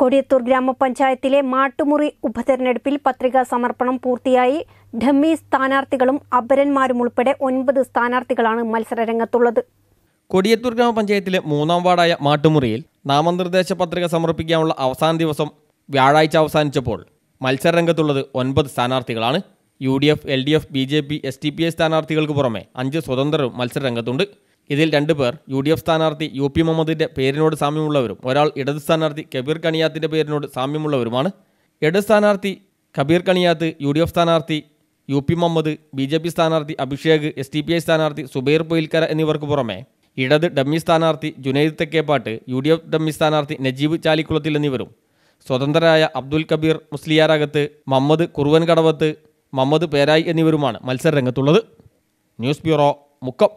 കൊടിയത്തൂർ ഗ്രാമപഞ്ചായത്തിലെ മാട്ടുമുറി ഉപതെരഞ്ഞെടുപ്പിൽ പത്രികാ സമർപ്പണം പൂർത്തിയായി ഡമ്മി സ്ഥാനാർത്ഥികളും അപരന്മാരും ഉൾപ്പെടെ ഒൻപത് സ്ഥാനാർത്ഥികളാണ് മത്സരരംഗത്തുള്ളത് കൊടിയത്തൂർ ഗ്രാമപഞ്ചായത്തിലെ മൂന്നാം വാർഡായ മാട്ടുമുറിയിൽ നാമനിർദ്ദേശ പത്രിക സമർപ്പിക്കാനുള്ള അവസാന ദിവസം വ്യാഴാഴ്ച അവസാനിച്ചപ്പോൾ മത്സരരംഗത്തുള്ളത് ഒൻപത് സ്ഥാനാർത്ഥികളാണ് U D F L D F B J P S T P A സ്ഥാനാർത്ഥികൾക്ക് പുറമെ അഞ്ച് സ്വതന്ത്രരും മത്സരരംഗത്തുണ്ട് ഇതിൽ രണ്ടുപേർ യു ഡി എഫ് സ്ഥാനാർത്ഥി യു പി മുഹമ്മദിന്റെ പേരിനോട് സാമ്യമുള്ളവരും ഒരാൾ ഇടത് സ്ഥാനാർത്ഥി കബീർ കണിയാത്തിന്റെ പേരിനോട് സാമ്യമുള്ളവരുമാണ് ഇടത് സ്ഥാനാർത്ഥി Kabeer Kaniyath U D F സ്ഥാനാർത്ഥി U P Muhammad B J P സ്ഥാനാർത്ഥി Abhishek S T P I സ്ഥാനാർത്ഥി സുബൈർ പൊയിൽക്കര എന്നിവർക്ക് പുറമെ ഇടത് ഡമ്മി സ്ഥാനാർത്ഥി Junaid Thekkeppatt U D F dummy സ്ഥാനാർത്ഥി നജീബ് ചാലിക്കുളത്തിൽ എന്നിവരും സ്വതന്ത്രരായ അബ്ദുൽ കബീർ മുസ്ലിയാരകത്ത് മുഹമ്മദ് കുറുവൻ കടവത്ത് മുഹമ്മദ് പേരായി എന്നിവരുമാണ് മത്സരരംഗത്തുള്ളത് ന്യൂസ് ബ്യൂറോ മുക്കം